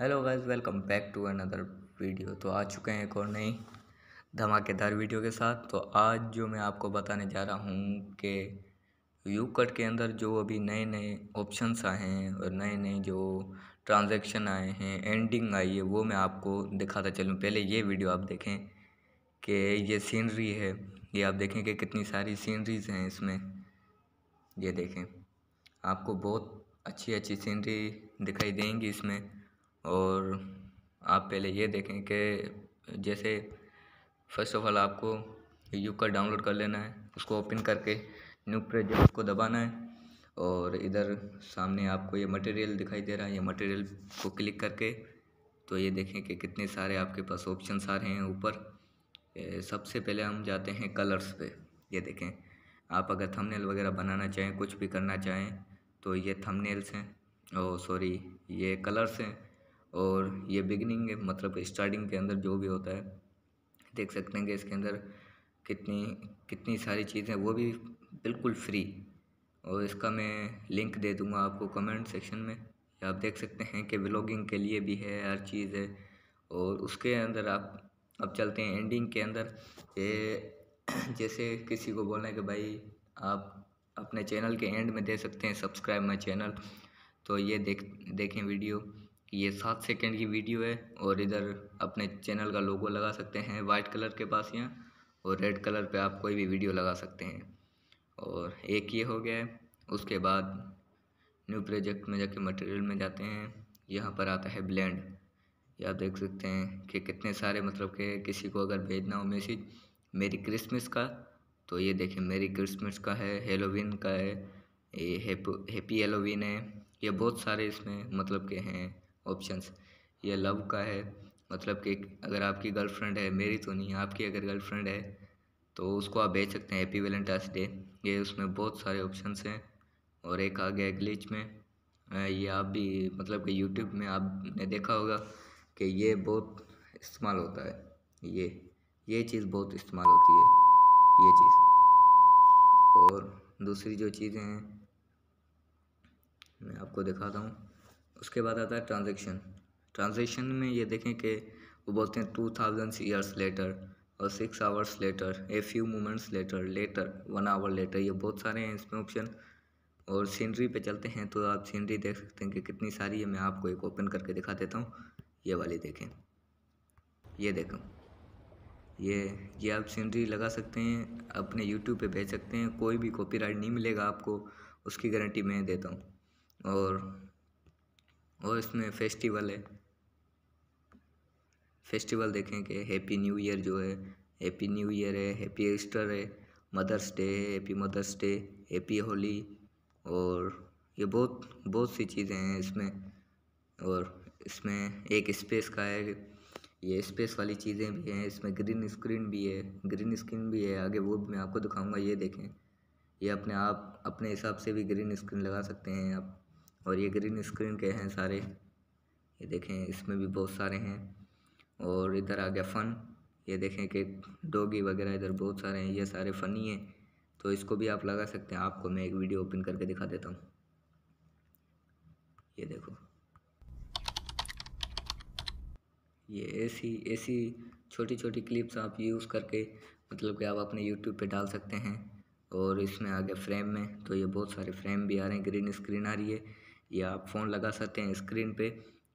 hello guys welcome back to another video तो आ चुके हैं एक और नई धमाकेदार वीडियो के साथ तो आज जो मैं आपको बताने जा रहा हूँ कि यू कट के अंदर जो अभी नए नए ऑप्शंस आए हैं और नए नए जो ट्रांजैक्शन आए हैं एंडिंग आई है वो मैं आपको दिखाता चलूँ पहले ये वीडियो आप देखें कि ये सीनरी है ये आप देखें कि कितनी सारी सीनरीज हैं इसमें ये देखें आपको बहुत अच्छी अच्छी सीनरी दिखाई देंगी इसमें और आप पहले ये देखें कि जैसे फर्स्ट ऑफ़ ऑल आपको यू का डाउनलोड कर लेना है उसको ओपन करके न्यू प्रोजेक्ट को दबाना है और इधर सामने आपको ये मटेरियल दिखाई दे रहा है ये मटेरियल को क्लिक करके तो ये देखें कि कितने सारे आपके पास ऑप्शन आ रहे हैं ऊपर सबसे पहले हम जाते हैं कलर्स पे ये देखें आप अगर थंबनेल वगैरह बनाना चाहें कुछ भी करना चाहें तो ये थंबनेल्स हैं और सॉरी ये कलर्स हैं और ये बिगनिंग मतलब स्टार्टिंग के अंदर जो भी होता है देख सकते हैं कि इसके अंदर कितनी कितनी सारी चीज़ें वो भी बिल्कुल फ्री और इसका मैं लिंक दे दूँगा आपको कमेंट सेक्शन में आप देख सकते हैं कि व्लॉगिंग के लिए भी है हर चीज़ है और उसके अंदर आप अब चलते हैं एंडिंग के अंदर ये जैसे किसी को बोलना है कि भाई आप अपने चैनल के एंड में दे सकते हैं सब्सक्राइब माई चैनल तो ये देख देखें वीडियो कि ये सात सेकेंड की वीडियो है और इधर अपने चैनल का लोगो लगा सकते हैं वाइट कलर के पास यहाँ और रेड कलर पे आप कोई भी वीडियो लगा सकते हैं और एक ये हो गया है उसके बाद न्यू प्रोजेक्ट में जाके मटेरियल में जाते हैं यहाँ पर आता है ब्लेंड या आप देख सकते हैं कि कितने सारे मतलब के किसी को अगर भेजना हो मैसेज मेरी क्रिसमस का तो ये देखें मेरी क्रिसमस का है हेलोविन का है ये हैप्पी हेलोविन है ये बहुत सारे इसमें मतलब के हैं ऑप्शंस ये लव का है मतलब कि अगर आपकी गर्लफ्रेंड है मेरी तो नहीं आपकी अगर गर्लफ्रेंड है तो उसको आप भेज सकते हैं हैप्पी वैलेंटाइंस डे ये उसमें बहुत सारे ऑप्शंस हैं और एक आ गया ग्लिच में ये आप भी मतलब कि यूट्यूब में आपने देखा होगा कि ये बहुत इस्तेमाल होता है ये ये चीज़ बहुत इस्तेमाल होती है ये चीज़ और दूसरी जो चीज़ें हैं मैं आपको दिखाता हूँ उसके बाद आता है ट्रांजेक्शन ट्रांजेक्शन में ये देखें कि वो बोलते हैं टू थाउजेंड ईयर्स लेटर और six hours later a few moments later later one hour later ये बहुत सारे हैं इसमें ऑप्शन और सीनरी पे चलते हैं तो आप सीनरी देख सकते हैं कि कितनी सारी है मैं आपको एक ओपन करके दिखा देता हूँ ये वाली देखें ये देखो ये ये आप सीनरी लगा सकते हैं अपने यूट्यूब पे भेज सकते हैं कोई भी कॉपीराइट नहीं मिलेगा आपको उसकी गारंटी मैं देता हूँ और और इसमें फेस्टिवल है फेस्टिवल देखें कि हैप्पी न्यू ईयर जो है हैप्पी न्यू ईयर है हैप्पी ईस्टर है मदर्स डे है happy mother's day happy Holi और ये बहुत बहुत सी चीज़ें हैं इसमें और इसमें एक स्पेस का है ये स्पेस वाली चीज़ें भी हैं इसमें ग्रीन स्क्रीन भी है ग्रीन स्क्रीन भी है आगे वो भी मैं आपको दिखाऊंगा ये देखें ये अपने आप अपने हिसाब से भी ग्रीन स्क्रीन लगा सकते हैं आप और ये ग्रीन स्क्रीन के हैं सारे ये देखें इसमें भी बहुत सारे हैं और इधर आ गया फ़न ये देखें कि डोगी वगैरह इधर बहुत सारे हैं ये सारे फ़नी हैं तो इसको भी आप लगा सकते हैं आपको मैं एक वीडियो ओपन करके दिखा देता हूँ ये देखो ये ऐसी ऐसी छोटी छोटी क्लिप्स आप यूज़ करके मतलब कि आप अपने यूट्यूब पे डाल सकते हैं और इसमें आ गया फ्रेम में तो ये बहुत सारे फ्रेम भी आ रहे हैं ग्रीन स्क्रीन आ रही है या आप फ़ोन लगा सकते हैं स्क्रीन पे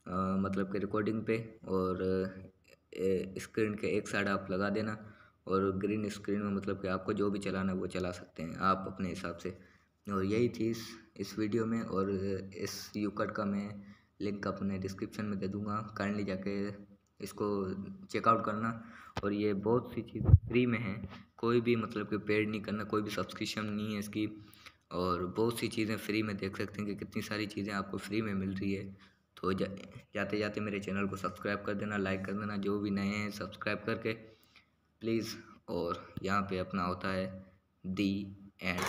आ, मतलब कि रिकॉर्डिंग पे और स्क्रीन के एक साइड आप लगा देना और ग्रीन स्क्रीन में मतलब कि आपको जो भी चलाना है वो चला सकते हैं आप अपने हिसाब से और यही थी इस इस वीडियो में और इस कट का मैं लिंक अपने डिस्क्रिप्शन में दे दूँगा काइंडली जाके इसको चेकआउट करना और ये बहुत सी चीज़ फ्री में है कोई भी मतलब कि पेड नहीं करना कोई भी सब्सक्रिप्शन नहीं है इसकी और बहुत सी चीज़ें फ्री में देख सकते हैं कि कितनी सारी चीज़ें आपको फ्री में मिल रही है तो जा, जाते जाते मेरे चैनल को सब्सक्राइब कर देना लाइक कर देना जो भी नए हैं सब्सक्राइब करके प्लीज़ और यहाँ पे अपना होता है दी एंड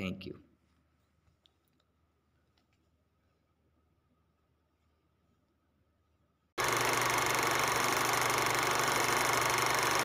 थैंक यू